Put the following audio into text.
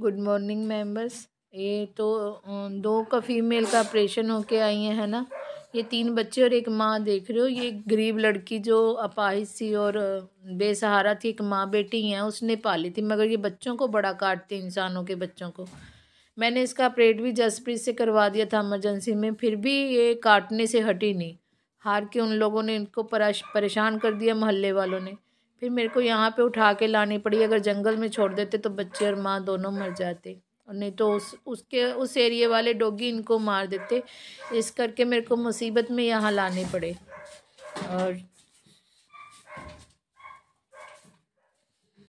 good morning members ये तो दो का फीमेल का ऑपरेशन होके आई हैं है ना ये तीन बच्चे और एक माँ देख रहे हो ये गरीब लड़की जो अपाहिज सी और बेसहारा थी एक माँ बेटी हैं उसने पाली थी मगर ये बच्चों को बड़ा काटते इंसानों के बच्चों को मैंने इसका ऑपरेट भी जसप्रीत से करवा दिया था एमरजेंसी में फिर भी ये काटने से हटी नहीं हार के उन लोगों ने इनको परेशान कर दिया मोहल्ले वालों ने फिर मेरे को यहाँ पे उठा के लानी पड़ी अगर जंगल में छोड़ देते तो बच्चे और माँ दोनों मर जाते और नहीं तो उस उसके उस एरिए वाले डोगी इनको मार देते इस करके मेरे को मुसीबत में यहाँ लाने पड़े और